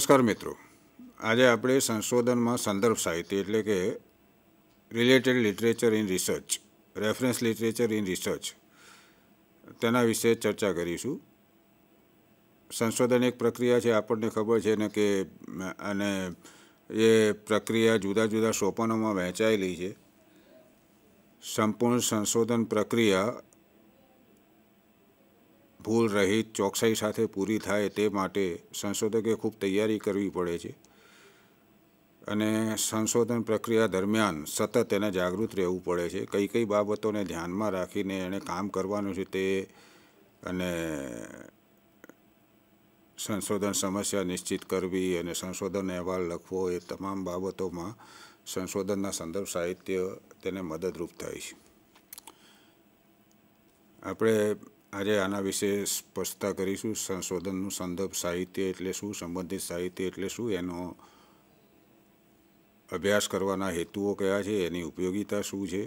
નમસ્કાર મિત્રો આજે આપણે સંશોધનમાં સંદર્ભ સાહિત્ય એટલે કે related literature in research reference literature in research તેના વિશે ચર્ચા કરીશું સંશોધન એક પ્રક્રિયા છે આપણને ખબર છે ને કે અને એ પ્રક્રિયા જુદા જુદા સોપનોમાં વહેંચાયેલી છે સંપૂર્ણ સંશોધન પ્રક્રિયા ભૂલ રહિત ચોકસાઈ સાથે પૂરી થાય તે માટે સંશોધકે ખૂબ તૈયારી કરવી પડે છે અને સંશોધન પ્રક્રિયા દરમિયાન સતત એને જાગૃત રહેવું પડે છે કઈ કઈ બાબતોને ધ્યાનમાં રાખીને એણે કામ કરવાનું છે તે અને સંશોધન સમસ્યા નિશ્ચિત કરવી અને સંશોધન અહેવાલ લખવો એ તમામ બાબતોમાં સંશોધનના સંદર્ભ સાહિત્ય તેને મદદરૂપ થાય છે આપણે આજે આના વિશે સ્પષ્ટતા કરીશું સંશોધનનું સંદર્ભ સાહિત્ય એટલે શું સંબંધિત સાહિત્ય એટલે શું એનો અભ્યાસ કરવાના હેતુઓ કયા છે એની ઉપયોગિતા શું છે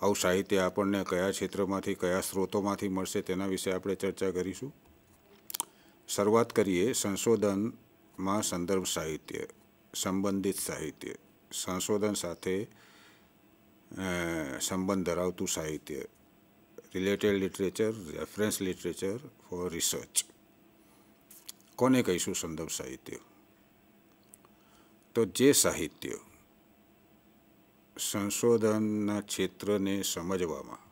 આવું સાહિત્ય આપણને કયા ક્ષેત્રમાંથી કયા સ્ત્રોતોમાંથી મળશે તેના વિશે આપણે ચર્ચા કરીશું શરૂઆત કરીએ સંશોધનમાં સંદર્ભ સાહિત્ય સંબંધિત સાહિત્ય સંશોધન સાથે સંબંધ ધરાવતું સાહિત્ય related literature reference literature for research કોને કહીશું સંદર્ભ સાહિત્ય તો જે સાહિત્ય સંશોધનના ક્ષેત્રને સમજવામાં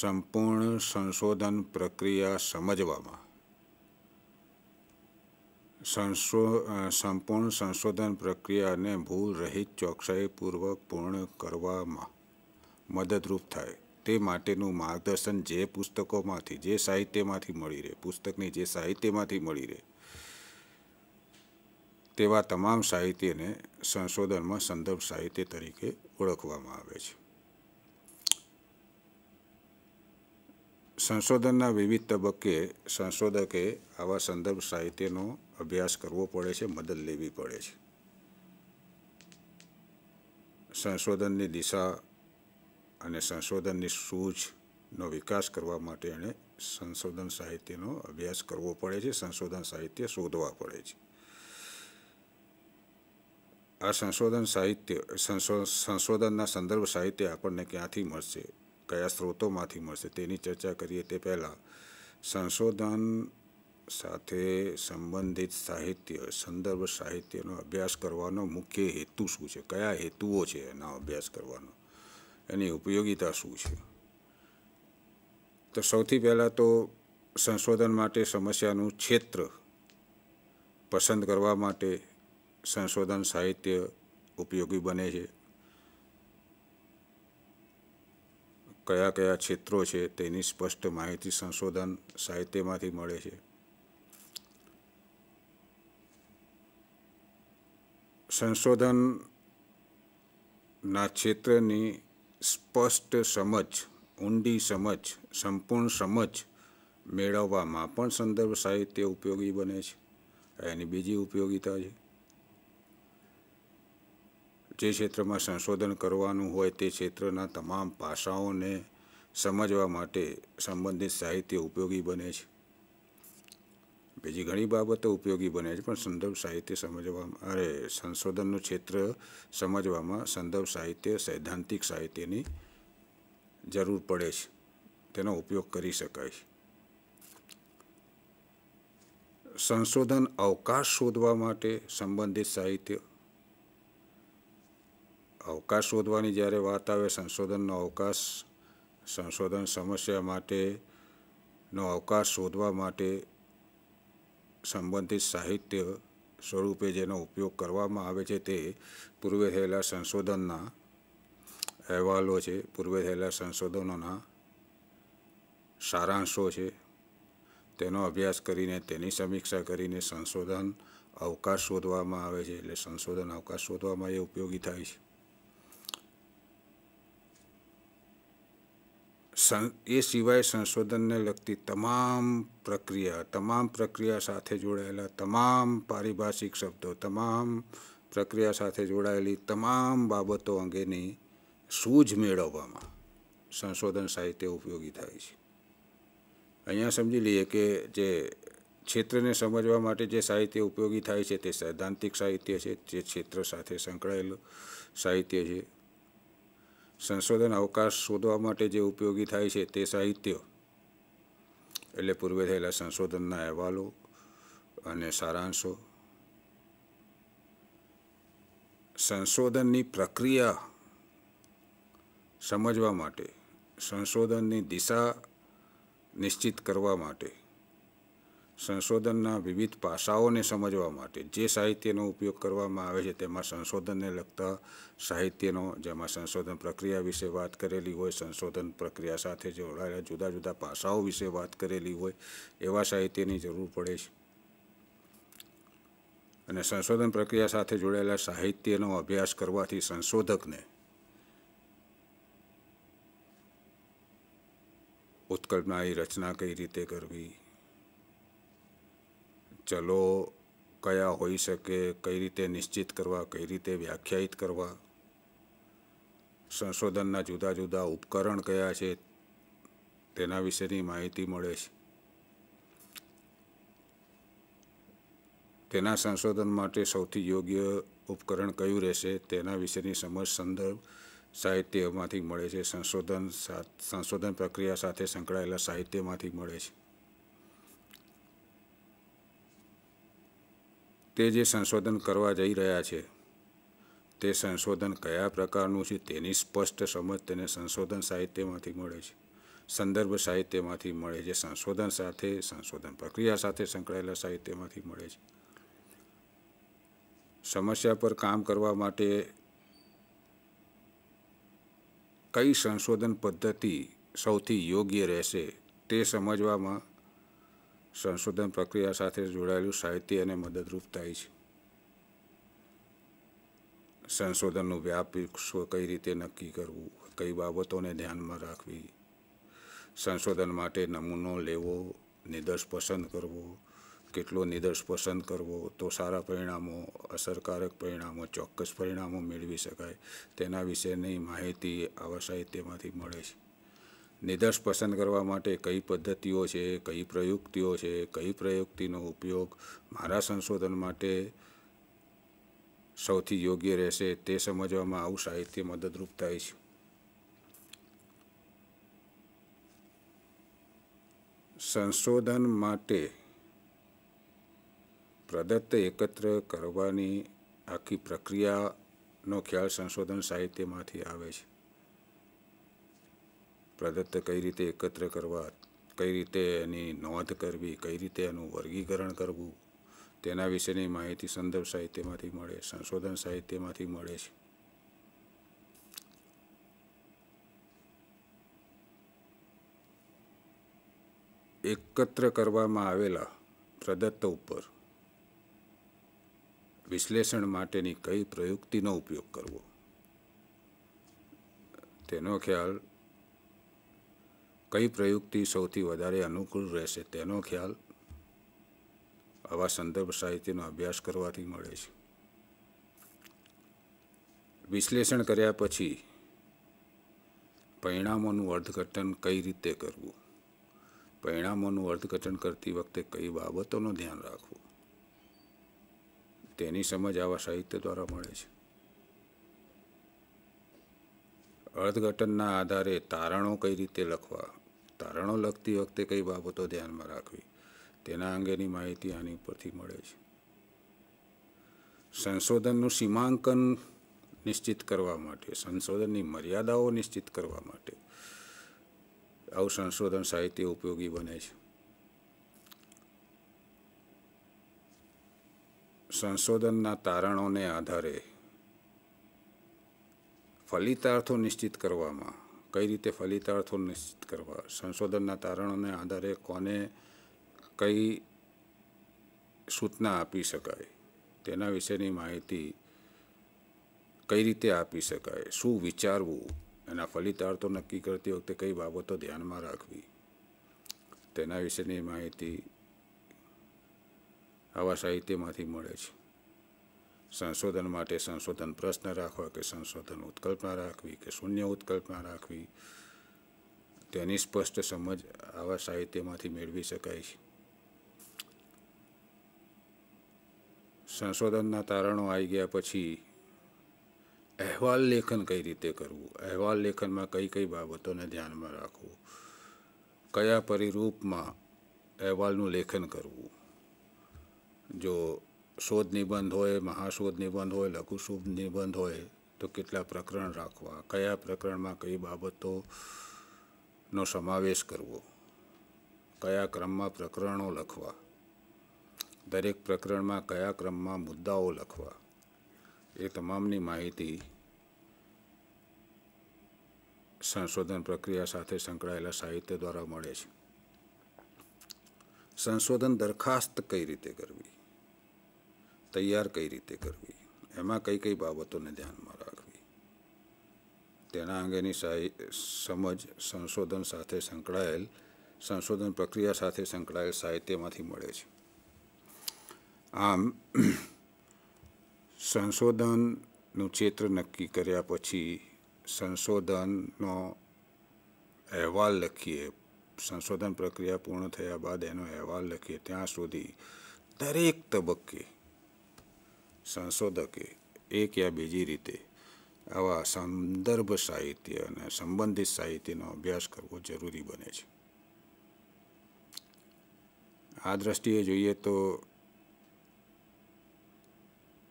સંપૂર્ણ સંશોધન પ્રક્રિયા સમજવામાં સંશો સંપૂર્ણ સંશોધન પ્રક્રિયાને ભૂલ રહિત ચોકસાઈપૂર્વક પૂર્ણ કરવામાં મદદરૂપ થાય તે માટેનું માર્ગદર્શન જે પુસ્તકોમાંથી જે સાહિત્યમાંથી મળી રહે પુસ્તકની જે સાહિત્યમાંથી મળી રહે તેવા તમામ સાહિત્યને સંશોધનમાં સંદર્ભ સાહિત્ય તરીકે ઓળખવામાં આવે છે સંશોધનના વિવિધ તબક્કે સંશોધકે આવા સંદર્ભ સાહિત્યનો અભ્યાસ કરવો પડે છે મદદ લેવી પડે છે સંશોધનની દિશા અને સંશોધનની સૂઝનો વિકાસ કરવા માટે એણે સંશોધન સાહિત્યનો અભ્યાસ કરવો પડે છે સંશોધન સાહિત્ય શોધવા પડે છે આ સંશોધન સાહિત્ય સંશોધનના સંદર્ભ સાહિત્ય આપણને ક્યાંથી મળશે કયા સ્ત્રોતોમાંથી મળશે તેની ચર્ચા કરીએ તે પહેલાં સંશોધન સાથે સંબંધિત સાહિત્ય સંદર્ભ સાહિત્યનો અભ્યાસ કરવાનો મુખ્ય હેતુ શું છે કયા હેતુઓ છે એના અભ્યાસ કરવાનો એની ઉપયોગિતા શું છે તો સૌથી પહેલાં તો સંશોધન માટે સમસ્યાનું ક્ષેત્ર પસંદ કરવા માટે સંશોધન સાહિત્ય ઉપયોગી બને છે કયા કયા ક્ષેત્રો છે તેની સ્પષ્ટ માહિતી સંશોધન સાહિત્યમાંથી મળે છે સંશોધનના ક્ષેત્રની સ્પષ્ટ સમજ ઊંડી સમજ સંપૂર્ણ સમજ મેળવવામાં પણ સંદર્ભ સાહિત્ય ઉપયોગી બને છે એની બીજી ઉપયોગીતા છે જે ક્ષેત્રમાં સંશોધન કરવાનું હોય તે ક્ષેત્રના તમામ પાસાઓને સમજવા માટે સંબંધિત સાહિત્ય ઉપયોગી બને છે બીજી ઘણી બાબતો ઉપયોગી બને છે પણ સંદર્ભ સાહિત્ય સમજવામાં અરે સંશોધનનું ક્ષેત્ર સમજવામાં સંદર્ભ સાહિત્ય સૈદ્ધાંતિક સાહિત્યની જરૂર પડે છે તેનો ઉપયોગ કરી શકાય છે સંશોધન અવકાશ શોધવા માટે સંબંધિત સાહિત્ય અવકાશ શોધવાની જ્યારે વાત આવે સંશોધનનો અવકાશ સંશોધન સમસ્યા માટેનો અવકાશ શોધવા માટે સંબંધિત સાહિત્ય સ્વરૂપે જેનો ઉપયોગ કરવામાં આવે છે તે પૂર્વે થયેલા સંશોધનના અહેવાલો છે પૂર્વે થયેલા સંશોધનોના સારાંશો છે તેનો અભ્યાસ કરીને તેની સમીક્ષા કરીને સંશોધન અવકાશ શોધવામાં આવે છે એટલે સંશોધન અવકાશ શોધવામાં એ ઉપયોગી થાય છે એ સિવાય સંશોધનને લગતી તમામ પ્રક્રિયા તમામ પ્રક્રિયા સાથે જોડાયેલા તમામ પારિભાષિક શબ્દો તમામ પ્રક્રિયા સાથે જોડાયેલી તમામ બાબતો અંગેની સૂઝ મેળવવામાં સંશોધન સાહિત્ય ઉપયોગી થાય છે અહીંયા સમજી લઈએ કે જે ક્ષેત્રને સમજવા માટે જે સાહિત્ય ઉપયોગી થાય છે તે સૈદ્ધાંતિક સાહિત્ય છે જે ક્ષેત્ર સાથે સંકળાયેલું સાહિત્ય છે સંશોધન અવકાશ શોધવા માટે જે ઉપયોગી થાય છે તે સાહિત્ય એટલે પૂર્વે થયેલા સંશોધનના અહેવાલો અને સારાંશો સંશોધનની પ્રક્રિયા સમજવા માટે સંશોધનની દિશા નિશ્ચિત કરવા માટે સંશોધનના વિવિધ પાસાઓને સમજવા માટે જે સાહિત્યનો ઉપયોગ કરવામાં આવે છે તેમાં સંશોધનને લગતા સાહિત્યનો જેમાં સંશોધન પ્રક્રિયા વિશે વાત કરેલી હોય સંશોધન પ્રક્રિયા સાથે જોડાયેલા જુદા જુદા પાસાઓ વિશે વાત કરેલી હોય એવા સાહિત્યની જરૂર પડે છે અને સંશોધન પ્રક્રિયા સાથે જોડાયેલા સાહિત્યનો અભ્યાસ કરવાથી સંશોધકને ઉત્કલ્પના એ રચના કઈ રીતે કરવી ચલો કયા હોઈ શકે કઈ રીતે નિશ્ચિત કરવા કઈ રીતે વ્યાખ્યાયિત કરવા સંશોધનના જુદા જુદા ઉપકરણ કયા છે તેના વિશેની માહિતી મળે છે તેના સંશોધન માટે સૌથી યોગ્ય ઉપકરણ કયું રહેશે તેના વિશેની સમજ સંદર્ભ સાહિત્યમાંથી મળે છે સંશોધન સંશોધન પ્રક્રિયા સાથે સંકળાયેલા સાહિત્યમાંથી મળે છે તે જે સંશોધન કરવા જઈ રહ્યા છે તે સંશોધન કયા પ્રકારનું છે તેની સ્પષ્ટ સમજ તેને સંશોધન સાહિત્યમાંથી મળે છે સંદર્ભ સાહિત્યમાંથી મળે છે સંશોધન સાથે સંશોધન પ્રક્રિયા સાથે સંકળાયેલા સાહિત્યમાંથી મળે છે સમસ્યા પર કામ કરવા માટે કઈ સંશોધન પદ્ધતિ સૌથી યોગ્ય રહેશે તે સમજવામાં સંશોધન પ્રક્રિયા સાથે જોડાયેલું સાહિત્ય અને મદદરૂપ થાય છે સંશોધનનું વ્યાપ કઈ રીતે નક્કી કરવું કઈ બાબતોને ધ્યાનમાં રાખવી સંશોધન માટે નમૂનો લેવો નિદર્શ પસંદ કરવો કેટલો નિદર્શ પસંદ કરવો તો સારા પરિણામો અસરકારક પરિણામો ચોક્કસ પરિણામો મેળવી શકાય તેના વિશેની માહિતી આવા સાહિત્યમાંથી મળે છે નિદર્શ પસંદ કરવા માટે કઈ પદ્ધતિઓ છે કઈ પ્રયુક્તિઓ છે કઈ પ્રયુક્તિનો ઉપયોગ મારા સંશોધન માટે સૌથી યોગ્ય રહેશે તે સમજવામાં આવું સાહિત્ય મદદરૂપ થાય છે સંશોધન માટે પ્રદત્ત એકત્ર કરવાની આખી પ્રક્રિયાનો ખ્યાલ સંશોધન સાહિત્યમાંથી આવે છે પ્રદત્ત કઈ રીતે એકત્ર કરવા કઈ રીતે એની નોંધ કરવી કઈ રીતે એનું વર્ગીકરણ કરવું તેના વિશેની માહિતી સંદર્ભ સાહિત્યમાંથી મળે સંશોધન સાહિત્યમાંથી મળે છે એકત્ર કરવામાં આવેલા પ્રદત્ત ઉપર વિશ્લેષણ માટેની કઈ પ્રયુક્તિનો ઉપયોગ કરવો તેનો ખ્યાલ કઈ પ્રયુક્તિ સૌથી વધારે અનુકૂળ રહેશે તેનો ખ્યાલ આવા સંદર્ભ સાહિત્યનો અભ્યાસ કરવાથી મળે છે વિશ્લેષણ કર્યા પછી પરિણામોનું અર્થઘટન કઈ રીતે કરવું પરિણામોનું અર્થઘટન કરતી વખતે કઈ બાબતોનું ધ્યાન રાખવું તેની સમજ આવા સાહિત્ય દ્વારા મળે છે અર્થઘટનના આધારે તારણો કઈ રીતે લખવા તારણો લગતી વખતે કઈ બાબતો ધ્યાનમાં રાખવી તેના અંગેની માહિતી આની ઉપરથી મળે છે સંશોધનનું સીમાંકન નિશ્ચિત કરવા માટે સંશોધનની મર્યાદાઓ નિશ્ચિત કરવા માટે આવું સંશોધન સાહિત્ય ઉપયોગી બને છે સંશોધનના તારણોને આધારે ફલિતાર્થો નિશ્ચિત કરવામાં કઈ રીતે ફલિતાર્થો નિશ્ચિત કરવા સંશોધનના તારણોને આધારે કોને કઈ સૂચના આપી શકાય તેના વિશેની માહિતી કઈ રીતે આપી શકાય શું વિચારવું એના ફલિતાર્થો નક્કી કરતી વખતે કઈ બાબતો ધ્યાનમાં રાખવી તેના વિશેની માહિતી આવા સાહિત્યમાંથી મળે છે સંશોધન માટે સંશોધન પ્રશ્ન રાખવા કે સંશોધન ઉત્કલ્પના રાખવી કે શૂન્ય ઉત્કલ્પના રાખવી તેની સ્પષ્ટ સમજ આવા સાહિત્યમાંથી મેળવી શકાય છે સંશોધનના તારણો આવી ગયા પછી અહેવાલ લેખન કઈ રીતે કરવું અહેવાલ લેખનમાં કઈ કઈ બાબતોને ધ્યાનમાં રાખવું કયા પરિરૂપમાં અહેવાલનું લેખન કરવું જો શોધ નિબંધ હોય મહાશોધ નિબંધ હોય લઘુશોધ નિબંધ હોય તો કેટલા પ્રકરણ રાખવા કયા પ્રકરણમાં કઈ બાબતોનો સમાવેશ કરવો કયા ક્રમમાં પ્રકરણો લખવા દરેક પ્રકરણમાં કયા ક્રમમાં મુદ્દાઓ લખવા એ તમામની માહિતી સંશોધન પ્રક્રિયા સાથે સંકળાયેલા સાહિત્ય દ્વારા મળે છે સંશોધન દરખાસ્ત કઈ રીતે કરવી તૈયાર કઈ રીતે કરવી એમાં કઈ કઈ બાબતોને ધ્યાનમાં રાખવી તેના અંગેની સમજ સંશોધન સાથે સંકળાયેલ સંશોધન પ્રક્રિયા સાથે સંકળાયેલ સાહિત્યમાંથી મળે છે આમ સંશોધનનું ક્ષેત્ર નક્કી કર્યા પછી સંશોધનનો અહેવાલ લખીએ સંશોધન પ્રક્રિયા પૂર્ણ થયા બાદ એનો અહેવાલ લખીએ ત્યાં સુધી દરેક તબક્કે સંશોધકે એક યા બીજી રીતે આવા સંદર્ભ સાહિત્ય અને સંબંધિત સાહિત્યનો અભ્યાસ કરવો જરૂરી બને છે આ દ્રષ્ટિએ જોઈએ તો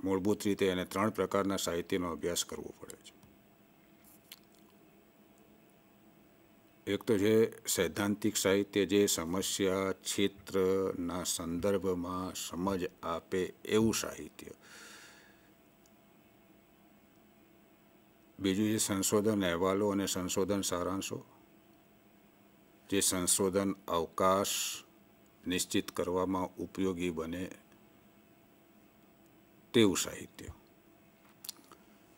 મૂળભૂત રીતે એને ત્રણ પ્રકારના સાહિત્યનો અભ્યાસ કરવો પડે છે એક તો છે સૈદ્ધાંતિક સાહિત્ય જે સમસ્યા ક્ષેત્રના સંદર્ભમાં સમજ આપે એવું સાહિત્ય બીજું જે સંશોધન અહેવાલો અને સંશોધન સારાંશો જે સંશોધન અવકાશ નિશ્ચિત કરવામાં ઉપયોગી બને તેવું સાહિત્ય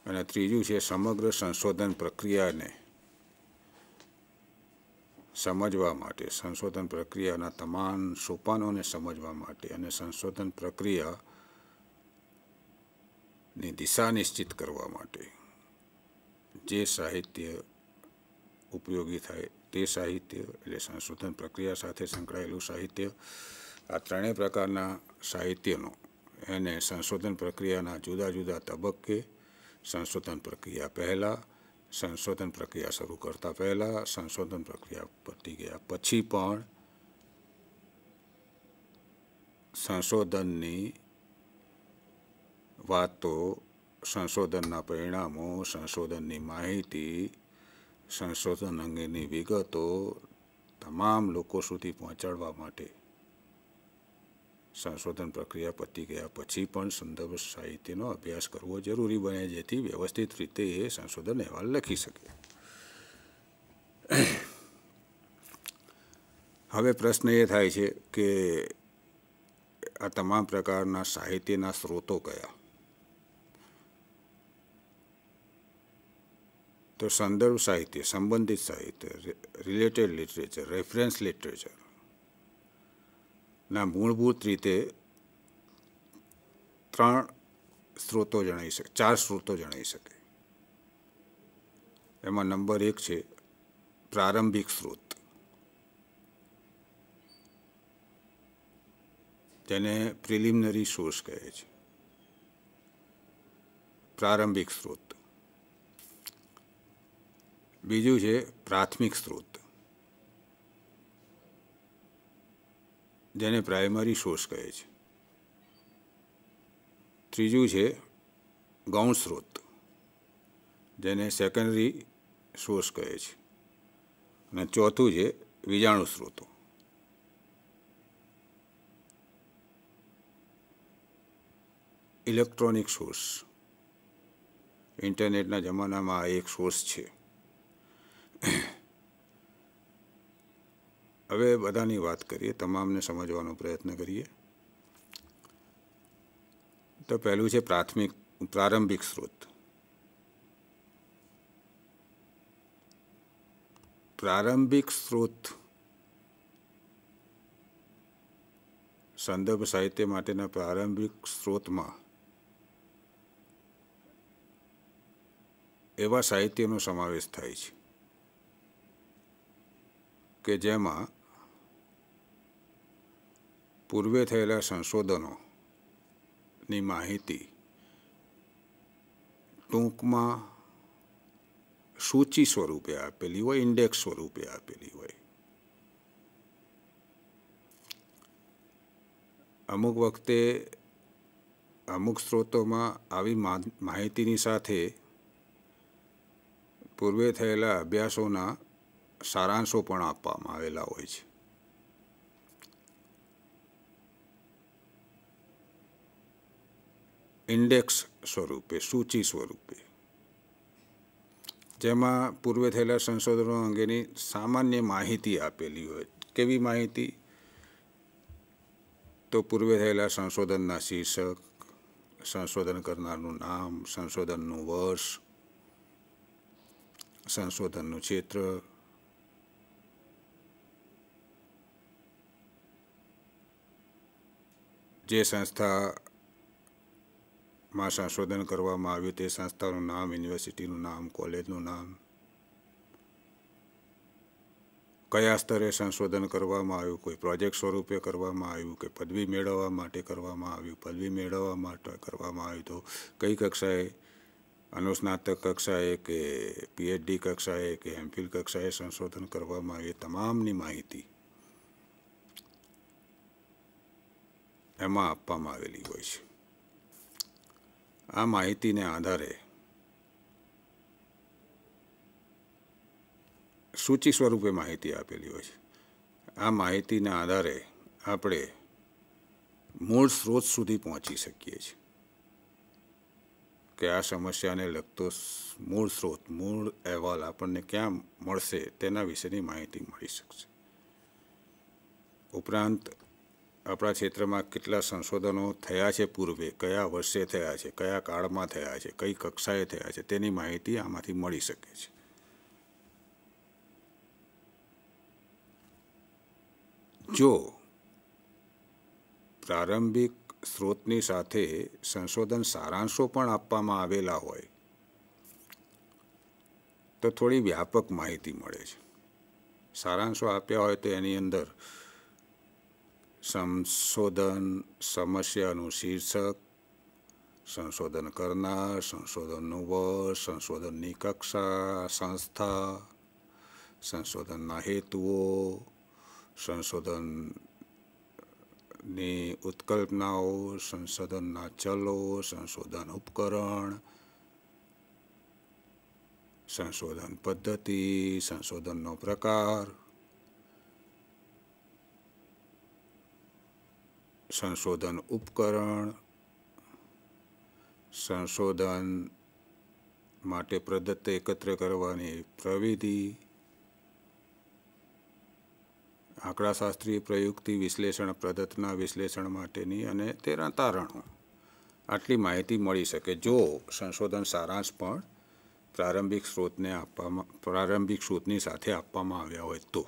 અને ત્રીજું છે સમગ્ર સંશોધન પ્રક્રિયાને સમજવા માટે સંશોધન પ્રક્રિયાના તમામ સોપાનોને સમજવા માટે અને સંશોધન પ્રક્રિયાની દિશા નિશ્ચિત કરવા માટે જે સાહિત્ય ઉપયોગી થાય તે સાહિત્ય એટલે સંશોધન પ્રક્રિયા સાથે સંકળાયેલું સાહિત્ય આ ત્રણેય પ્રકારના સાહિત્યનો એને સંશોધન પ્રક્રિયાના જુદા જુદા તબક્કે સંશોધન પ્રક્રિયા પહેલાં સંશોધન પ્રક્રિયા શરૂ કરતા પહેલાં સંશોધન પ્રક્રિયા પતી ગયા પછી પણ સંશોધનની વાતો સંશોધનના પરિણામો સંશોધનની માહિતી સંશોધન અંગેની વિગતો તમામ લોકો સુધી પહોંચાડવા માટે સંશોધન પ્રક્રિયા પતી ગયા પછી પણ સંદર્ભ સાહિત્યનો અભ્યાસ કરવો જરૂરી બને જેથી વ્યવસ્થિત રીતે એ સંશોધન અહેવાલ લખી શકે હવે પ્રશ્ન એ થાય છે કે આ તમામ પ્રકારના સાહિત્યના સ્ત્રોતો કયા તો સંદર્ભ સાહિત્ય સંબંધિત સાહિત્ય રિલેટેડ લિટરેચર રેફરન્સ લિટરેચર ના મૂળભૂત રીતે ત્રણ સ્ત્રોતો જણાવી શકે ચાર સ્ત્રોતો જણાવી શકે એમાં નંબર એક છે પ્રારંભિક સ્ત્રોત જેને પ્રિલિમિનરી સોર્સ કહે છે પ્રારંભિક સ્ત્રોત બીજું છે પ્રાથમિક સ્ત્રોત જેને પ્રાઇમરી સોર્સ કહે છે ત્રીજું છે ગૌણ સ્ત્રોત જેને સેકન્ડરી સોર્સ કહે છે અને ચોથું છે બીજાણુ સ્ત્રોતો ઇલેક્ટ્રોનિક સોર્સ ઇન્ટરનેટના જમાનામાં આ એક સોર્સ છે હવે બધાની વાત કરીએ તમામને સમજવાનો પ્રયત્ન કરીએ તો પહેલું છે પ્રાથમિક પ્રારંભિક સ્ત્રોત પ્રારંભિક સ્ત્રોત સંદર્ભ સાહિત્ય માટેના પ્રારંભિક સ્ત્રોતમાં એવા સાહિત્યનો સમાવેશ થાય છે કે જેમાં પૂર્વે થયેલા સંશોધનોની માહિતી ટૂંકમાં સૂચિ સ્વરૂપે આપેલી હોય ઇન્ડેક્સ સ્વરૂપે આપેલી હોય અમુક વખતે અમુક સ્ત્રોતોમાં આવી માહિતીની સાથે પૂર્વે થયેલા અભ્યાસોના સારાંશો પણ આપવામાં આવેલા હોય છે ઇન્ડેક્સ સ્વરૂપે સૂચિ સ્વરૂપે જેમાં પૂર્વે થયેલા સંશોધનો અંગેની સામાન્ય માહિતી આપેલી હોય કેવી માહિતી તો પૂર્વે થયેલા સંશોધનના શીર્ષક સંશોધન કરનારનું નામ સંશોધનનું વર્ષ સંશોધનનું ક્ષેત્ર જે સંસ્થામાં સંશોધન કરવામાં આવ્યું તે સંસ્થાનું નામ યુનિવર્સિટીનું નામ કોલેજનું નામ કયા સ્તરે સંશોધન કરવામાં આવ્યું કોઈ પ્રોજેક્ટ સ્વરૂપે કરવામાં આવ્યું કે પદવી મેળવવા માટે કરવામાં આવ્યું પદવી મેળવવા માટે કરવામાં આવ્યું તો કઈ કક્ષાએ અનુસ્નાતક કક્ષાએ કે પીએચડી કક્ષાએ કે એમફિલ કક્ષાએ સંશોધન કરવામાં આવ્યું તમામની માહિતી એમાં આપવામાં આવેલી હોય છે આ માહિતીને આધારે સૂચિ સ્વરૂપે માહિતી આપેલી હોય છે આ માહિતીના આધારે આપણે મૂળ સ્ત્રોત સુધી પહોંચી શકીએ છીએ કે આ સમસ્યાને લગતો મૂળ સ્ત્રોત મૂળ અહેવાલ આપણને ક્યાં મળશે તેના વિશેની માહિતી મળી શકશે ઉપરાંત આપણા ક્ષેત્રમાં કેટલા સંશોધનો થયા છે પૂર્વે કયા વર્ષે થયા છે કયા કાળમાં થયા છે કઈ કક્ષાએ થયા છે તેની માહિતી આમાંથી મળી શકે છે જો પ્રારંભિક સ્ત્રોતની સાથે સંશોધન સારાંશો પણ આપવામાં આવેલા હોય તો થોડી વ્યાપક માહિતી મળે છે સારાંશો આપ્યા હોય તો એની અંદર સંશોધન સમસ્યાનું શીર્ષક સંશોધન કરનાર સંશોધનનું વર સંશોધનની કક્ષા સંસ્થા સંશોધનના હેતુઓ સંશોધનની ઉત્કલ્પનાઓ સંશોધનના ચલો સંશોધન ઉપકરણ સંશોધન પદ્ધતિ સંશોધનનો પ્રકાર સંશોધન ઉપકરણ સંશોધન માટે પ્રદત્ત એકત્ર કરવાની પ્રવિધિ આંકડાશાસ્ત્રીય પ્રયુક્તિ વિશ્લેષણ પ્રદત્તના વિશ્લેષણ માટેની અને તેના તારણો આટલી માહિતી મળી શકે જો સંશોધન સારાંશ પણ પ્રારંભિક સ્ત્રોતને આપવામાં પ્રારંભિક સ્ત્રોતની સાથે આપવામાં આવ્યા હોય તો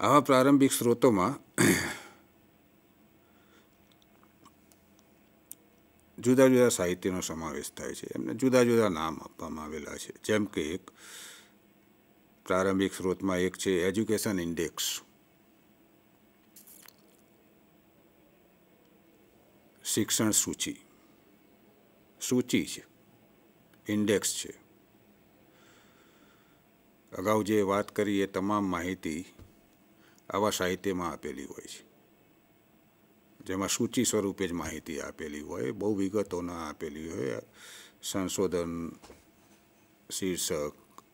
આવા પ્રારંભિક સ્ત્રોતોમાં જુદા જુદા સાહિત્યનો સમાવેશ થાય છે એમને જુદા જુદા નામ આપવામાં આવેલા છે જેમ કે એક પ્રારંભિક સ્ત્રોતમાં એક છે એજ્યુકેશન ઇન્ડેક્સ શિક્ષણ સૂચિ સૂચિ છે ઇન્ડેક્સ છે અગાઉ જે વાત કરી એ તમામ માહિતી આવા સાહિત્યમાં આપેલી હોય છે જેમાં સૂચિ સ્વરૂપે જ માહિતી આપેલી હોય બહુ વિગતોના આપેલી હોય સંશોધન શીર્ષક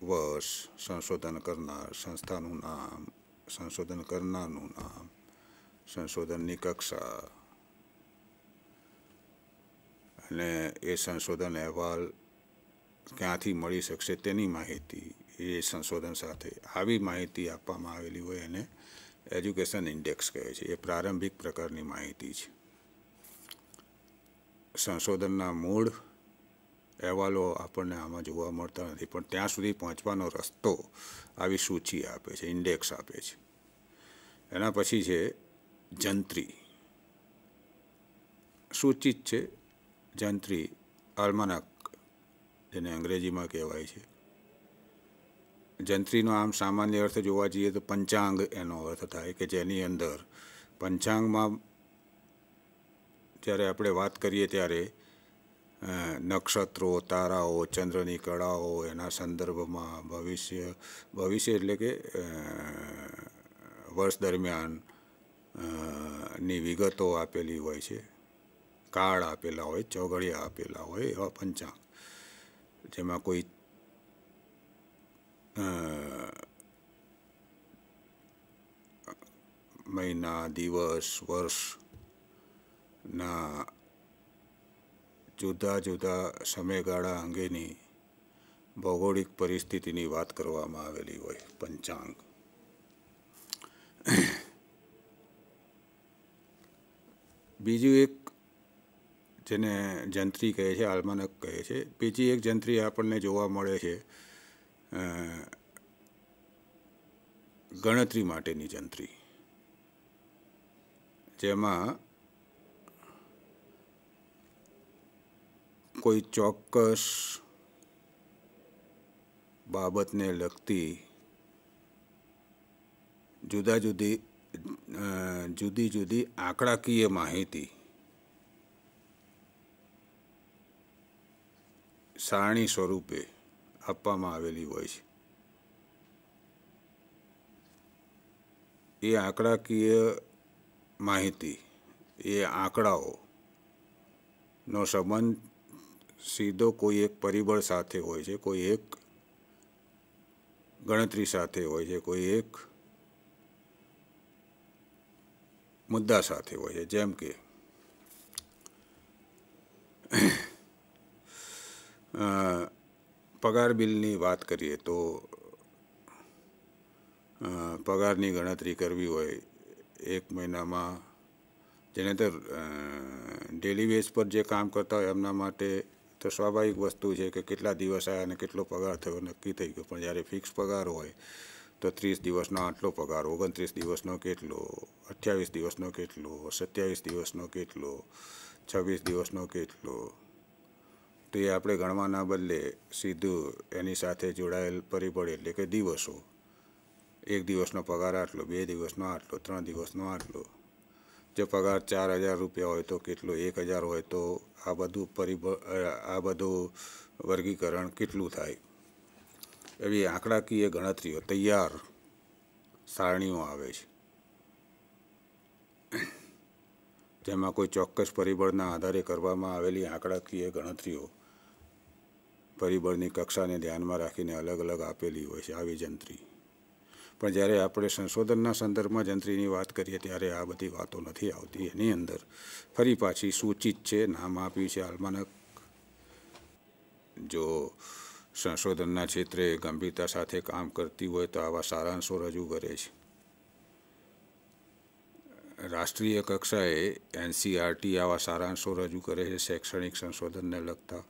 વર્ષ સંશોધન કરનાર સંસ્થાનું નામ સંશોધન કરનારનું નામ સંશોધનની કક્ષા અને એ સંશોધન અહેવાલ ક્યાંથી મળી શકશે તેની માહિતી એ સંશોધન સાથે આવી માહિતી આપવામાં આવેલી હોય એને એજ્યુકેશન ઇન્ડેક્સ કહે છે એ પ્રારંભિક પ્રકારની માહિતી છે સંશોધનના મૂળ અહેવાલો આપણને આમાં જોવા મળતા નથી પણ ત્યાં સુધી પહોંચવાનો રસ્તો આવી સૂચિ આપે છે ઇન્ડેક્સ આપે છે એના પછી છે જંત્રી સૂચિત છે જંત્રી આલ્માનક જેને અંગ્રેજીમાં કહેવાય છે જંત્રીનો આમ સામાન્ય અર્થ જોવા જઈએ તો પંચાંગ એનો અર્થ થાય કે જેની અંદર પંચાંગમાં જ્યારે આપણે વાત કરીએ ત્યારે નક્ષત્રો તારાઓ ચંદ્રની કળાઓ એના સંદર્ભમાં ભવિષ્ય ભવિષ્ય એટલે કે વર્ષ દરમિયાન ની વિગતો આપેલી હોય છે કાળ આપેલા હોય ચોઘડિયા આપેલા હોય એવા પંચાંગ જેમાં કોઈ મહિના દિવસ વર્ષના જુદા જુદા સમયગાળા અંગેની ભૌગોળિક પરિસ્થિતિની વાત કરવામાં આવેલી હોય પંચાંગ બીજું એક જેને જંત્રી કહે છે આલ્માનક કહે છે બીજી એક જંત્રી આપણને જોવા મળે છે ગણતરી માટેની જંત્રી જેમાં કોઈ ચોક્કસ બાબતને લગતી જુદા જુદી જુદી જુદી આંકડાકીય માહિતી સારણી સ્વરૂપે આપવામાં આવેલી હોય છે એ આંકડાકીય માહિતી એ આંકડાઓનો સંબંધ સીધો કોઈ એક પરિબળ સાથે હોય છે કોઈ એક ગણતરી સાથે હોય છે કોઈ એક મુદ્દા સાથે હોય છે જેમ કે પગાર બિલની વાત કરીએ તો પગારની ગણતરી કરવી હોય એક મહિનામાં જેને તો ડેલી બેઝ પર જે કામ કરતા હોય એમના માટે તો સ્વાભાવિક વસ્તુ છે કે કેટલા દિવસ આવ્યા અને કેટલો પગાર થયો નક્કી થઈ ગયો પણ જ્યારે ફિક્સ પગાર હોય તો ત્રીસ દિવસનો આટલો પગાર ઓગણત્રીસ દિવસનો કેટલો અઠ્યાવીસ દિવસનો કેટલો સત્યાવીસ દિવસનો કેટલો છવ્વીસ દિવસનો કેટલો તે આપણે ગણવાના બદલે સીધું એની સાથે જોડાયેલ પરિબળ એટલે કે દિવસો એક દિવસનો પગાર આટલો બે દિવસનો આટલો ત્રણ દિવસનો આટલો જો પગાર ચાર હજાર રૂપિયા હોય તો કેટલો એક હજાર હોય તો આ બધું પરિબળ આ બધું વર્ગીકરણ કેટલું થાય એવી આંકડાકીય ગણતરીઓ તૈયાર સારણીઓ આવે છે જેમાં કોઈ ચોક્કસ પરિબળના આધારે કરવામાં આવેલી આંકડાકીય ગણતરીઓ પરિબળની કક્ષાને ધ્યાનમાં રાખીને અલગ અલગ આપેલી હોય છે આવી જંત્રી પણ જ્યારે આપણે સંશોધનના સંદર્ભમાં જંત્રીની વાત કરીએ ત્યારે આ બધી વાતો નથી આવતી એની અંદર ફરી પાછી સૂચિત છે નામ આપ્યું છે આલ્માનક જો સંશોધનના ક્ષેત્રે ગંભીરતા સાથે કામ કરતી હોય તો આવા સારાંશો રજૂ કરે છે રાષ્ટ્રીય કક્ષાએ એનસીઆરટી આવા સારાંશો રજૂ કરે છે શૈક્ષણિક સંશોધનને લગતા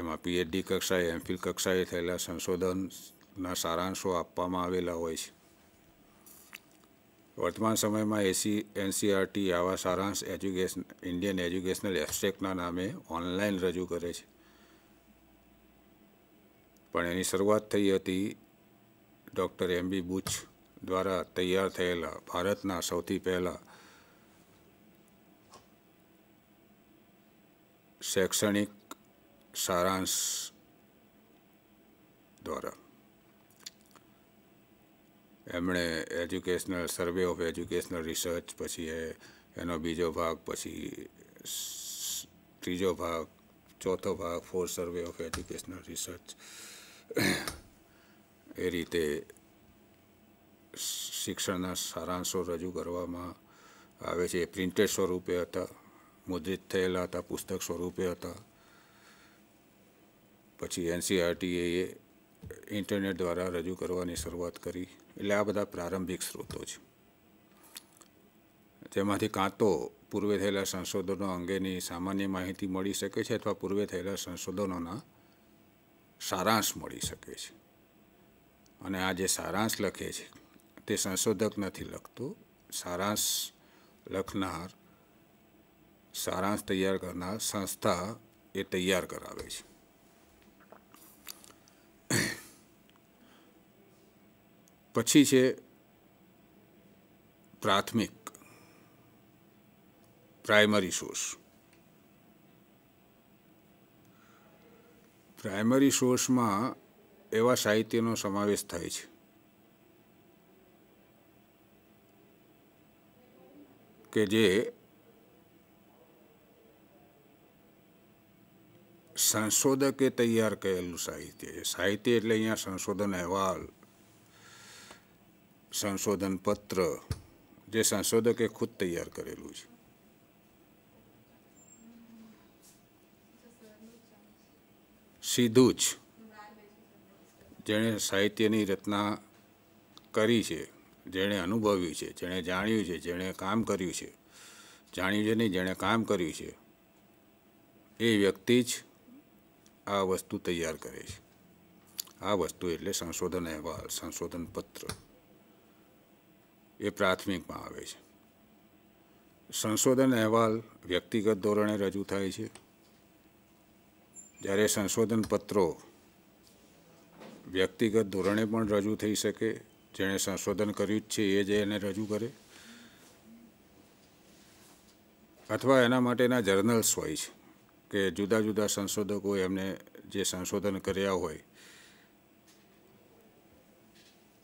એમાં પીએચડી કક્ષાએ એમફિલ કક્ષાએ થયેલા સંશોધનના સારાંશો આપવામાં આવેલા હોય છે વર્તમાન સમયમાં એસી એનસીઆરટી આવા સારાંશ એજ્યુકેશન ઇન્ડિયન એજ્યુકેશનલ એબ્સ્ટ્રેક્ટના નામે ઓનલાઈન રજૂ કરે છે પણ એની શરૂઆત થઈ હતી ડૉક્ટર એમબી બુચ દ્વારા તૈયાર થયેલા ભારતના સૌથી પહેલાં શૈક્ષણિક સારાંશ દ્વારા એમણે educational survey of educational research પછી એ એનો બીજો ભાગ પછી ત્રીજો ભાગ ચોથો ભાગ for survey of educational research એ રીતે શિક્ષણના સારાંશો રજૂ કરવામાં આવે છે એ પ્રિન્ટેડ સ્વરૂપે હતા મુદ્રિત થયેલા હતા પુસ્તક સ્વરૂપે હતા પછી એનસીઆરટીએ ઇન્ટરનેટ દ્વારા રજૂ કરવાની શરૂઆત કરી એટલે આ બધા પ્રારંભિક સ્ત્રોતો છે જેમાંથી કાં તો પૂર્વે થયેલા સંશોધનો અંગેની સામાન્ય માહિતી મળી શકે છે અથવા પૂર્વે થયેલા સંશોધનોના સારાંશ મળી શકે છે અને આ જે સારાંશ લખે છે તે સંશોધક નથી લખતો સારાંશ લખનાર સારાંશ તૈયાર કરનાર સંસ્થા એ તૈયાર કરાવે છે પછી છે પ્રાથમિક પ્રાઇમરી સોર્સ પ્રાઇમરી સોર્સમાં એવા સાહિત્યનો સમાવેશ થાય છે કે જે સંશોધકે તૈયાર કરેલું સાહિત્ય છે સાહિત્ય એટલે અહીંયા સંશોધન અહેવાલ સંશોધન પત્ર જે સંશોધકે ખુદ તૈયાર કરેલું છે સીધું જ જેણે સાહિત્યની રચના કરી છે જેણે અનુભવ્યું છે જેણે જાણ્યું છે જેણે કામ કર્યું છે જાણ્યું છે નહીં જેણે કામ કર્યું છે એ વ્યક્તિ જ આ વસ્તુ તૈયાર કરે છે આ વસ્તુ એટલે સંશોધન અહેવાલ સંશોધન પત્ર એ પ્રાથમિકમાં આવે છે સંશોધન અહેવાલ વ્યક્તિગત ધોરણે રજૂ થાય છે જ્યારે સંશોધન પત્રો વ્યક્તિગત ધોરણે પણ રજૂ થઈ શકે જેણે સંશોધન કર્યું જ છે એ જ એને રજૂ કરે અથવા એના માટેના જર્નલ્સ હોય છે કે જુદા જુદા સંશોધકો એમને જે સંશોધન કર્યા હોય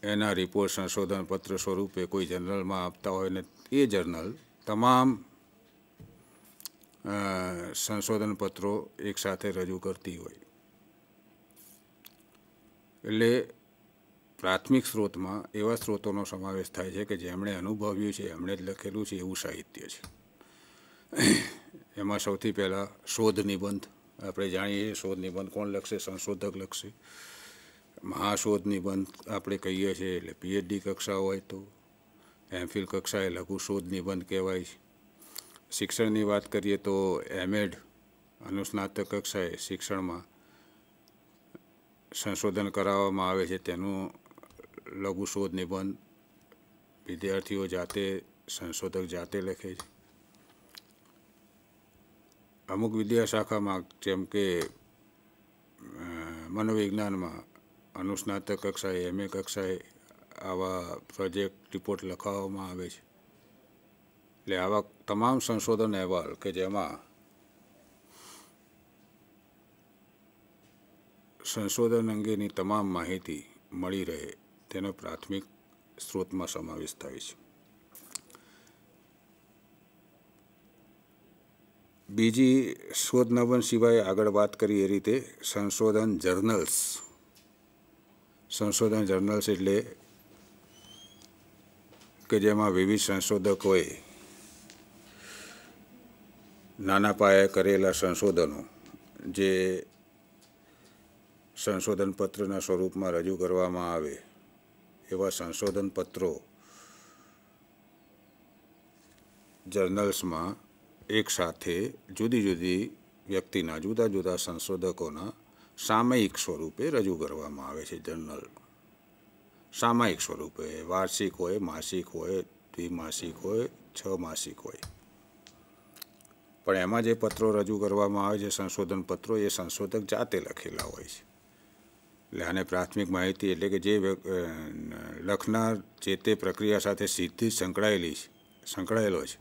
એના રિપોર્ટ સંશોધન પત્ર સ્વરૂપે કોઈ જર્નલમાં આપતા હોય ને એ જર્નલ તમામ સંશોધન પત્રો એકસાથે રજૂ કરતી હોય એટલે પ્રાથમિક સ્ત્રોતમાં એવા સ્ત્રોતોનો સમાવેશ થાય છે કે જેમણે અનુભવ્યું છે એમણે જ લખેલું છે એવું સાહિત્ય છે એમાં સૌથી પહેલાં શોધ નિબંધ આપણે જાણીએ શોધ નિબંધ કોણ લખશે સંશોધક લખશે મહાશોધની બંધ આપણે કહીએ છીએ એટલે પીએચડી કક્ષા હોય તો એમફિલ કક્ષા એ લઘુ શોધ નિબંધ કહેવાય છે શિક્ષણની વાત કરીએ તો એમએડ અનુસ્નાતક કક્ષાએ શિક્ષણમાં સંશોધન કરાવવામાં આવે છે તેનું લઘુ શોધ નિબંધ વિદ્યાર્થીઓ જાતે સંશોધક જાતે લખે છે અમુક વિદ્યાશાખામાં જેમ કે મનોવિજ્ઞાનમાં અનુસ્નાતક કક્ષાએ એમએ કક્ષાએ આવા પ્રોજેક્ટ રિપોર્ટ લખાવવામાં આવે છે એટલે આવા તમામ સંશોધન અહેવાલ કે જેમાં સંશોધન અંગેની તમામ માહિતી મળી રહે તેનો પ્રાથમિક સ્ત્રોતમાં સમાવેશ થાય છે બીજી શોધનવન સિવાય આગળ વાત કરી એ રીતે સંશોધન જર્નલ્સ સંશોધન જર્નલ્સ એટલે કે જેમાં વિવિધ સંશોધકોએ નાના પાયે કરેલા સંશોધનો જે સંશોધન પત્રના સ્વરૂપમાં રજૂ કરવામાં આવે એવા સંશોધન પત્રો જર્નલ્સમાં એક સાથે જુદી જુદી વ્યક્તિના જુદા જુદા સંશોધકોના સામયિક સ્વરૂપે રજૂ કરવામાં આવે છે જનરલ સામાયિક સ્વરૂપે વાર્ષિક હોય માસિક હોય દ્વિમાસિક હોય છ માસિક હોય પણ એમાં જે પત્રો રજૂ કરવામાં આવે છે સંશોધન પત્રો એ સંશોધક જાતે લખેલા હોય છે એટલે આને પ્રાથમિક માહિતી એટલે કે જે લખનાર જે તે પ્રક્રિયા સાથે સીધી સંકળાયેલી છે સંકળાયેલો છે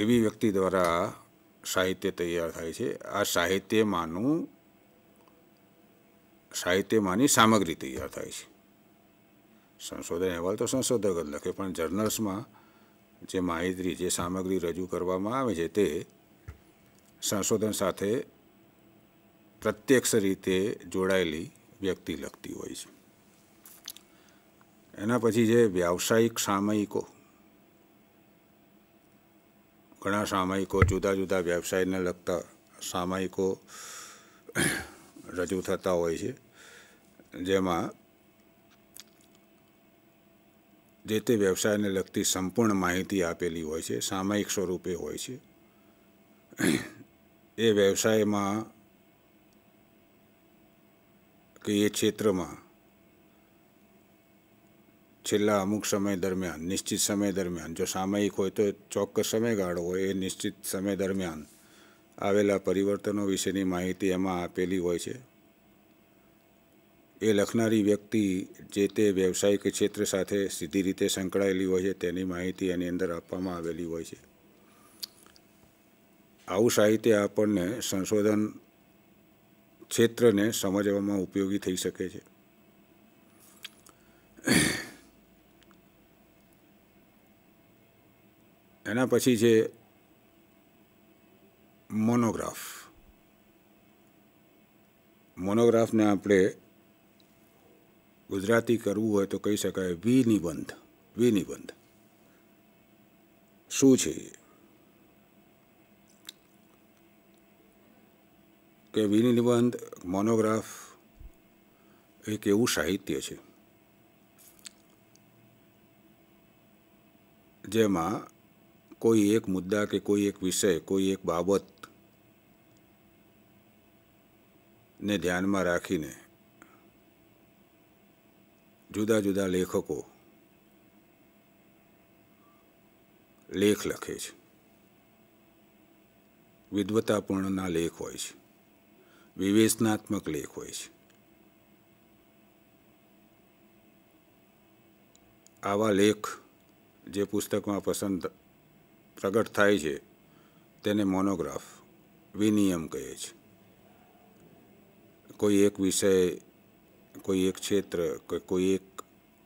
એવી વ્યક્તિ દ્વારા સાહિત્ય તૈયાર થાય છે આ સાહિત્યમાંનું સાહિત્યમાંની સામગ્રી તૈયાર થાય છે સંશોધન અહેવાલ તો સંશોધક જ લખે પણ જર્નલ્સમાં જે માહિતી જે સામગ્રી રજૂ કરવામાં આવે છે તે સંશોધન સાથે પ્રત્યક્ષ રીતે જોડાયેલી વ્યક્તિ લખતી હોય છે એના પછી જે વ્યાવસાયિક સામયિકો ઘણા સામયિકો જુદા જુદા વ્યવસાયને લગતા સામયિકો રજૂ થતા હોય છે જેમાં જે તે વ્યવસાયને લગતી સંપૂર્ણ માહિતી આપેલી હોય છે સામયિક સ્વરૂપે હોય છે એ વ્યવસાયમાં કે એ ક્ષેત્રમાં છેલ્લા અમુક સમય દરમિયાન નિશ્ચિત સમય દરમિયાન જો સામયિક હોય તો ચોક્કસ સમયગાળો હોય એ નિશ્ચિત સમય દરમિયાન આવેલા પરિવર્તનો વિશેની માહિતી એમાં આપેલી હોય છે એ લખનારી વ્યક્તિ જે તે વ્યવસાયિક ક્ષેત્ર સાથે સીધી રીતે સંકળાયેલી હોય છે તેની માહિતી એની અંદર આપવામાં આવેલી હોય છે આવું સાહિત્ય આપણને સંશોધન ક્ષેત્રને સમજવામાં ઉપયોગી થઈ શકે છે એના પછી છે મોનોગ્રાફ મોનોગ્રાફને આપણે ગુજરાતી કરવું હોય તો કહી શકાય વી નિબંધ વી નિબંધ શું છે કે વી નિબંધ મોનોગ્રાફ એક એવું સાહિત્ય છે જેમાં કોઈ એક મુદ્દા કે કોઈ એક વિષય કોઈ એક બાબત ને ધ્યાનમાં રાખીને જુદા જુદા લેખકો લેખ લખે છે વિદ્વતાપૂર્ણના લેખ હોય છે વિવેચનાત્મક લેખ હોય છે આવા લેખ જે પુસ્તકમાં પસંદ પ્રગટ થાય છે તેને મોનોગ્રાફ વિનિયમ કહે છે કોઈ એક વિષય કોઈ એક ક્ષેત્ર કે કોઈ એક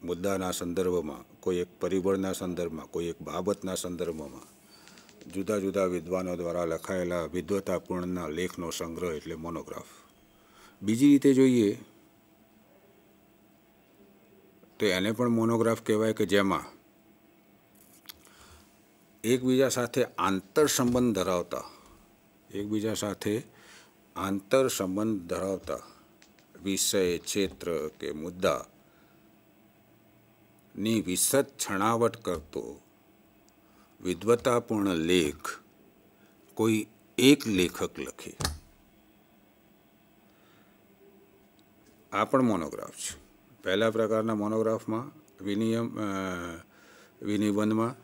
મુદ્દાના સંદર્ભમાં કોઈ એક પરિબળના સંદર્ભમાં કોઈ એક બાબતના સંદર્ભમાં જુદા જુદા વિદ્વાનો દ્વારા લખાયેલા વિદ્વતાપૂર્ણના લેખનો સંગ્રહ એટલે મોનોગ્રાફ બીજી રીતે જોઈએ તો એને પણ મોનોગ્રાફ કહેવાય કે જેમાં એકબીજા સાથે આંતર સંબંધ ધરાવતા એકબીજા સાથે આંતર સંબંધ ધરાવતા વિષય ક્ષેત્ર કે મુદ્દા ની વિસદ છણાવટ કરતો વિદ્વતાપૂર્ણ લેખ કોઈ એક લેખક લખે આ પણ મોનોગ્રાફ છે પહેલા પ્રકારના મોનોગ્રાફમાં વિનિયમ વિનિબંધમાં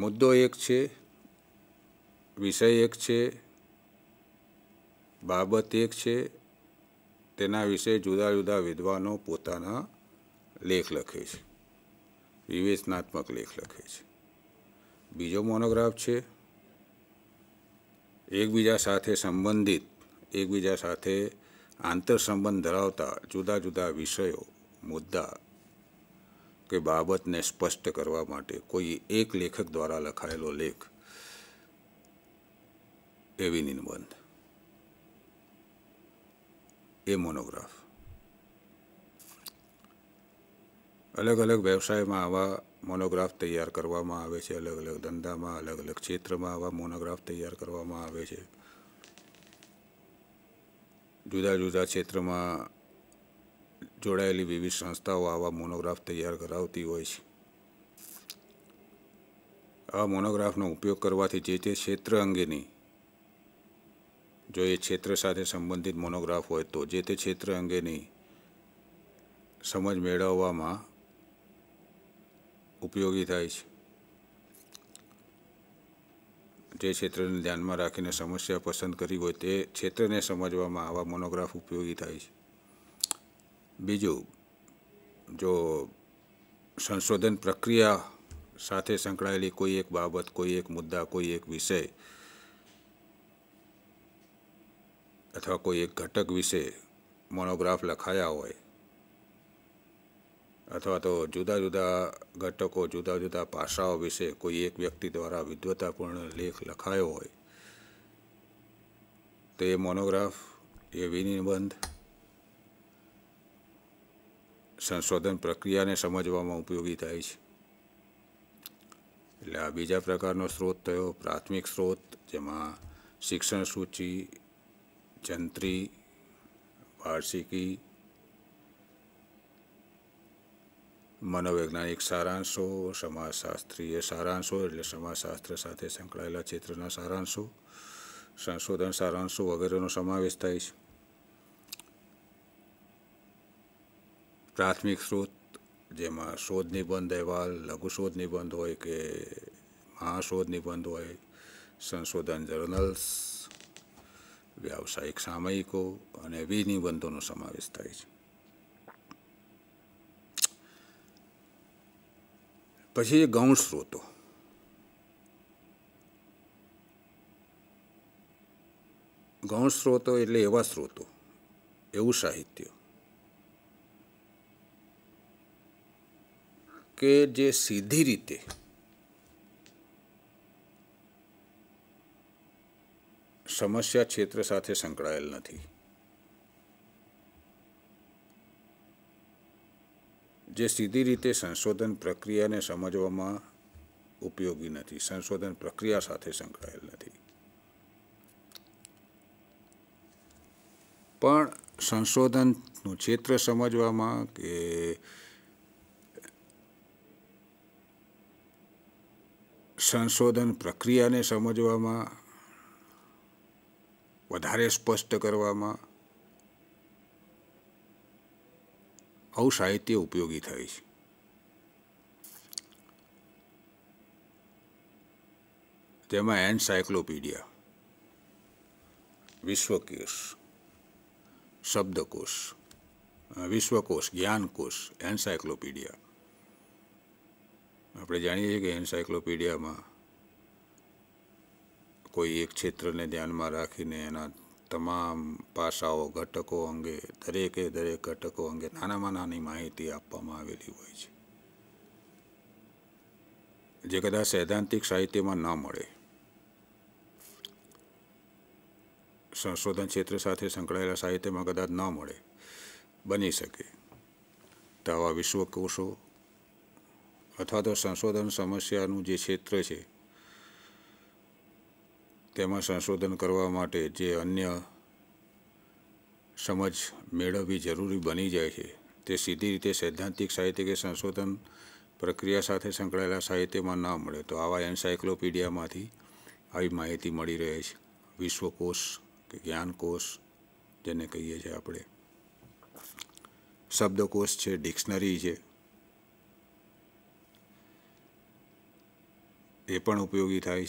મુદ્દો એક છે વિષય એક છે બાબત એક છે તેના વિશે જુદા જુદા વિદ્વાનો પોતાના લેખ લખે છે વિવેચનાત્મક લેખ લખે છે બીજો મોનોગ્રાફ છે એકબીજા સાથે સંબંધિત એકબીજા સાથે આંતરસંબંધ ધરાવતા જુદા જુદા વિષયો મુદ્દા કે બાબતને સ્પષ્ટ કરવા માટે કોઈ એક લેખક દ્વારા લખાયેલો લેખ એવી નિબંધ એ મોનોગ્રાફ અલગ અલગ વ્યવસાયમાં આવા મોનોગ્રાફ તૈયાર કરવામાં આવે છે અલગ અલગ ધંધામાં અલગ અલગ ક્ષેત્રમાં આવા મોનોગ્રાફ તૈયાર કરવામાં આવે છે જુદા જુદા ક્ષેત્રમાં જોડાયેલી વિવિધ સંસ્થાઓ આવા મોનોગ્રાફ તૈયાર કરાવતી હોય છે આ મોનોગ્રાફનો ઉપયોગ કરવાથી જે તે ક્ષેત્ર અંગેની જો એ ક્ષેત્ર સાથે સંબંધિત મોનોગ્રાફ હોય તો જે તે ક્ષેત્ર અંગેની સમજ મેળવવામાં ઉપયોગી થાય છે જે ક્ષેત્રને ધ્યાનમાં રાખીને સમસ્યા પસંદ કરી હોય તે ક્ષેત્રને સમજવામાં આવા મોનોગ્રાફ ઉપયોગી થાય છે બીજું જો સંશોધન પ્રક્રિયા સાથે સંકળાયેલી કોઈ એક બાબત કોઈ એક મુદ્દા કોઈ એક વિષય અથવા કોઈ એક ઘટક વિશે મોનોગ્રાફ લખાયા હોય અથવા તો જુદા જુદા ઘટકો જુદા જુદા પાસાઓ વિશે કોઈ એક વ્યક્તિ દ્વારા વિદ્વતાપૂર્ણ લેખ લખાયો હોય તો એ મોનોગ્રાફ એ વિનિબંધ સંશોધન પ્રક્રિયાને સમજવામાં ઉપયોગી થાય છે એટલે આ બીજા પ્રકારનો સ્ત્રોત થયો પ્રાથમિક સ્ત્રોત જેમાં શિક્ષણ સૂચિ જંત્રી વાર્ષિકી મનોવૈજ્ઞાનિક સારાંશો સમાજશાસ્ત્રીય સારાંશો એટલે સમાજશાસ્ત્ર સાથે સંકળાયેલા ક્ષેત્રના સારાંશો સંશોધન સારાંશો વગેરેનો સમાવેશ થાય છે પ્રાથમિક સ્ત્રોત જેમાં શોધ નિબંધ અહેવાલ લઘુ શોધ નિબંધ હોય કે મહાશોધ નિબંધ હોય સંશોધન જર્નલ્સ વ્યાવસાયિક સામયિકો અને વિનિબંધોનો સમાવેશ થાય છે પછી ગૌણ સ્ત્રોતો ગૌણ સ્ત્રોતો એટલે એવા સ્ત્રોતો એવું સાહિત્ય કે જે સીધી રીતે સમસ્યા ક્ષેત્ર સાથે સંકળાયેલ નથી જે સીધી રીતે સંશોધન પ્રક્રિયાને સમજવામાં ઉપયોગી નથી સંશોધન પ્રક્રિયા સાથે સંકળાયેલ નથી પણ સંશોધનનું ક્ષેત્ર સમજવામાં કે સંશોધન પ્રક્રિયાને સમજવામાં વધારે સ્પષ્ટ કરવામાં આવું સાહિત્ય ઉપયોગી થાય છે તેમાં એન્સાયક્લોપીડિયા વિશ્વકોશ શબ્દકોશ વિશ્વકોશ જ્ઞાનકોશ એન્સાયક્લોપીડિયા આપણે જાણીએ છીએ કે એન્સાયક્લોપીડિયામાં કોઈ એક ક્ષેત્રને ધ્યાનમાં રાખીને એના તમામ પાસાઓ ઘટકો અંગે દરેકે દરેક ઘટકો અંગે નાનામાં નાની માહિતી આપવામાં આવેલી હોય છે જે કદાચ સૈદ્ધાંતિક સાહિત્યમાં ન મળે સંશોધન ક્ષેત્ર સાથે સંકળાયેલા સાહિત્યમાં કદાચ ન મળે બની શકે તો આવા વિશ્વકોશો અથવા તો સંશોધન સમસ્યાનું જે ક્ષેત્ર છે તેમાં સંશોધન કરવા માટે જે અન્ય સમજ મેળવવી જરૂરી બની જાય છે તે સીધી રીતે સૈદ્ધાંતિક સાહિત્ય કે સંશોધન પ્રક્રિયા સાથે સંકળાયેલા સાહિત્યમાં ના મળે તો આવા એન્સાયક્લોપીડિયામાંથી આવી માહિતી મળી રહે છે વિશ્વકોશ કે જ્ઞાનકોશ જેને કહીએ છીએ આપણે શબ્દકોષ છે ડિક્શનરી છે उपयोगी थाय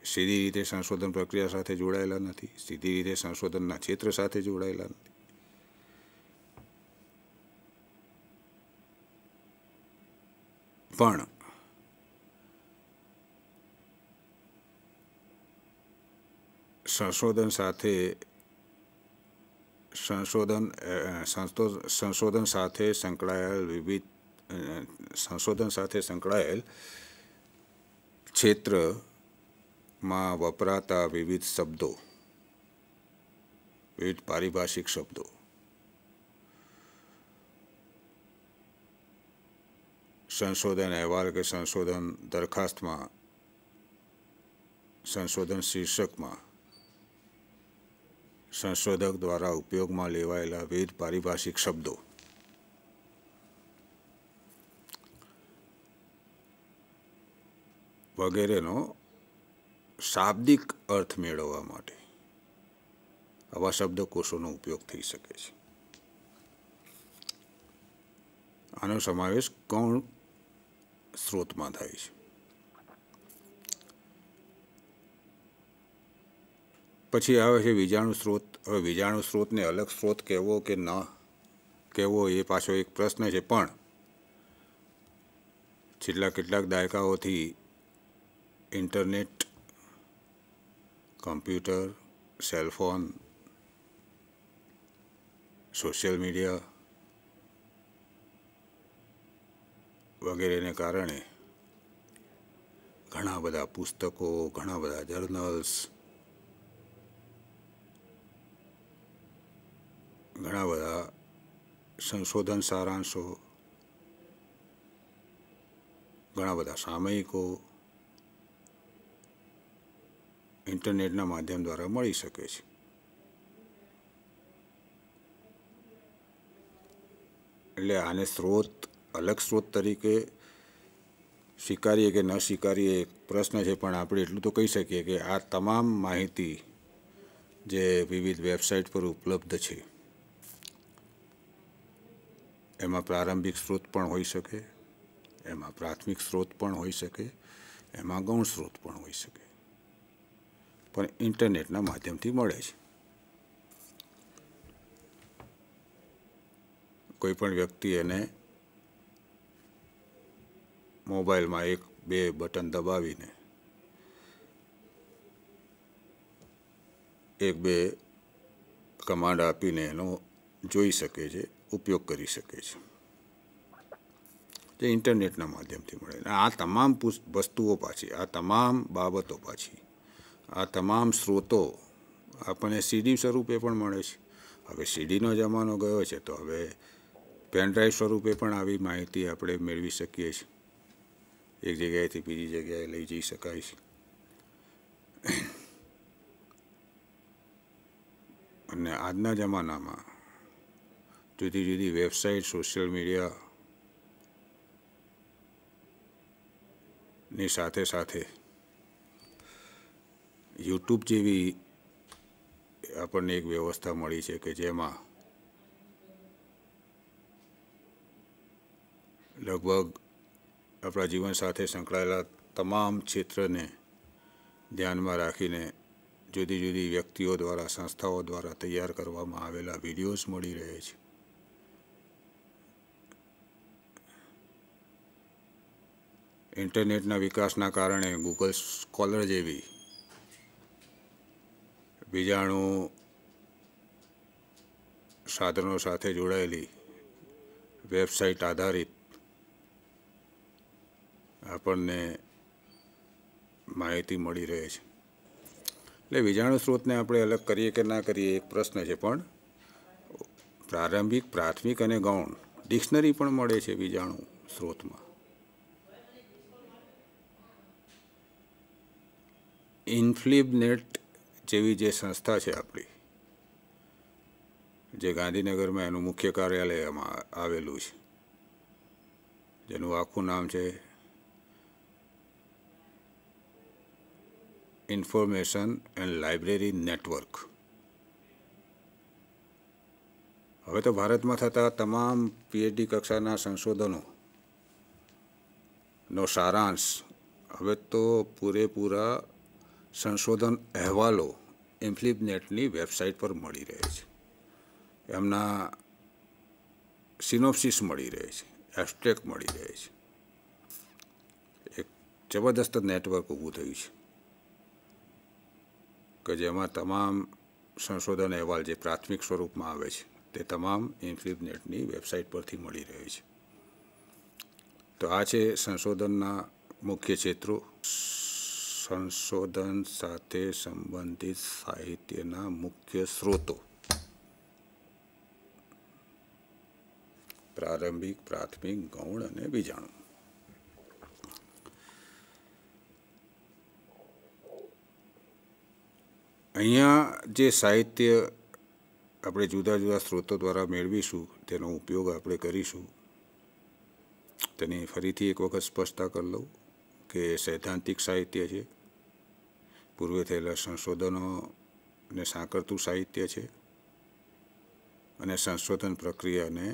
सीधी रीते संशोधन प्रक्रिया साथ जोड़ेला नहीं सीधी रीते संशोधन क्षेत्र साथ जोड़ेला संशोधन साथ संशोधन संशोधन साथ संकड़ेल विविध સંશોધન સાથે સંકળાયેલ ક્ષેત્રમાં વપરાતા વિવિધ શબ્દો વિવિધ પારિભાષિક શબ્દો સંશોધન અહેવાલ કે સંશોધન દરખાસ્તમાં સંશોધન શીર્ષકમાં સંશોધક દ્વારા ઉપયોગમાં લેવાયેલા વિવિધ પારિભાષિક શબ્દો વગેરેનો શાબ્દિક અર્થ મેળવવા માટે આવા શબ્દકોષોનો ઉપયોગ થઈ શકે છે આનો સમાવેશ કોણ સ્ત્રોતમાં થાય છે પછી આવે છે વીજાણુ સ્ત્રોત હવે બીજાણુ સ્ત્રોતને અલગ સ્ત્રોત કહેવો કે ન કહેવો એ પાછો એક પ્રશ્ન છે પણ છેલ્લા કેટલાક દાયકાઓથી internet computer cellphone social media वगैरह ने कारण घना बदा पुस्तकों घना बदा जर्नल्स घना बदा संशोधन सारांशों घा बदा सामयिकों ઇન્ટરનેટના માધ્યમ દ્વારા મળી શકે છે એટલે આને સ્ત્રોત અલગ સ્ત્રોત તરીકે સ્વીકારીએ કે ન સ્વીકારીએ એક પ્રશ્ન છે પણ આપણે એટલું તો કહી શકીએ કે આ તમામ માહિતી જે વિવિધ વેબસાઇટ પર ઉપલબ્ધ છે એમાં પ્રારંભિક સ્ત્રોત પણ હોઈ શકે એમાં પ્રાથમિક સ્ત્રોત પણ હોઈ શકે એમાં ગૌણ સ્ત્રોત પણ હોઈ શકે પણ ઇન્ટરનેટના માધ્યમથી મળે છે કોઈ પણ વ્યક્તિ એને મોબાઈલમાં એક બે બટન દબાવીને એક બે કમાન્ડ આપીને એનો જોઈ શકે છે ઉપયોગ કરી શકે છે તે ઇન્ટરનેટના માધ્યમથી મળે અને આ તમામ વસ્તુઓ પાછી આ તમામ બાબતો પાછી આ તમામ સ્ત્રોતો આપણને સીડી સ્વરૂપે પણ મળે છે હવે સીડીનો જમાનો ગયો છે તો હવે પેનડ્રાઈવ સ્વરૂપે પણ આવી માહિતી આપણે મેળવી શકીએ છીએ એક જગ્યાએથી બીજી જગ્યાએ લઈ જઈ શકાય છે અને આજના જમાનામાં જુદી જુદી વેબસાઇટ સોશિયલ મીડિયા ની સાથે સાથે યુટ્યુબ જેવી આપણને એક વ્યવસ્થા મળી છે કે જેમાં લગભગ આપણા જીવન સાથે સંકળાયેલા તમામ ક્ષેત્રને ધ્યાનમાં રાખીને જુદી જુદી વ્યક્તિઓ દ્વારા સંસ્થાઓ દ્વારા તૈયાર કરવામાં આવેલા વિડીયોઝ મળી રહે છે ઇન્ટરનેટના વિકાસના કારણે ગૂગલ સ્કોલર જેવી બીજાણુ સાધનો સાથે જોડાયેલી વેબસાઇટ આધારિત આપણને માહિતી મળી રહે છે એટલે વિજાણુ સ્ત્રોતને આપણે અલગ કરીએ કે ના કરીએ એક પ્રશ્ન છે પણ પ્રારંભિક પ્રાથમિક અને ગૌણ ડિક્શનરી પણ મળે છે બીજાણુ સ્ત્રોતમાં ઇન્ફ્લિબનેટ જેવી જે સંસ્થા છે આપણી જે ગાંધીનગરમાં એનું મુખ્ય કાર્યાલય એમાં આવેલું છે જેનું આખું નામ છે ઇન્ફોર્મેશન એન્ડ લાઇબ્રેરી નેટવર્ક હવે તો ભારતમાં થતા તમામ પીએચડી કક્ષાના સંશોધનો નો સારાંશ હવે તો પૂરેપૂરા સંશોધન અહેવાલો ઇન્ફ્લિપનેટની વેબસાઇટ પર મળી રહે છે એમના સિનોપ્સિસ મળી રહે છે એબસ્ટ્રેક મળી રહે છે એક જબરદસ્ત નેટવર્ક ઊભું થયું છે કે જેમાં તમામ સંશોધન અહેવાલ જે પ્રાથમિક સ્વરૂપમાં આવે છે તે તમામ ઇન્ફ્લિપનેટની વેબસાઇટ પરથી મળી રહે છે તો આ છે સંશોધનના મુખ્ય ક્ષેત્રો સંશોધન સાથે સંબંધિત સાહિત્યના મુખ્ય સ્ત્રોતો પ્રારંભિક પ્રાથમિક ગૌણ અને બીજાણુ અહીંયા જે સાહિત્ય આપણે જુદા જુદા સ્ત્રોતો દ્વારા મેળવીશું તેનો ઉપયોગ આપણે કરીશું તેની ફરીથી એક વખત સ્પષ્ટતા કરી લઉં કે સૈદ્ધાંતિક સાહિત્ય છે પૂર્વે થયેલા સંશોધનોને સાંકળતું સાહિત્ય છે અને સંશોધન પ્રક્રિયાને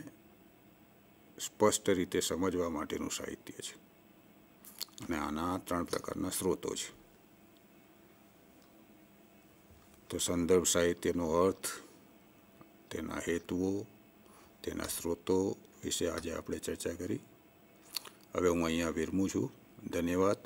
સ્પષ્ટ રીતે સમજવા માટેનું સાહિત્ય છે અને આના ત્રણ પ્રકારના સ્ત્રોતો છે તો સંદર્ભ સાહિત્યનો અર્થ તેના હેતુઓ તેના સ્ત્રોતો વિશે આજે આપણે ચર્ચા કરી હવે હું અહીંયા વિરમું છું ધન્યવાદ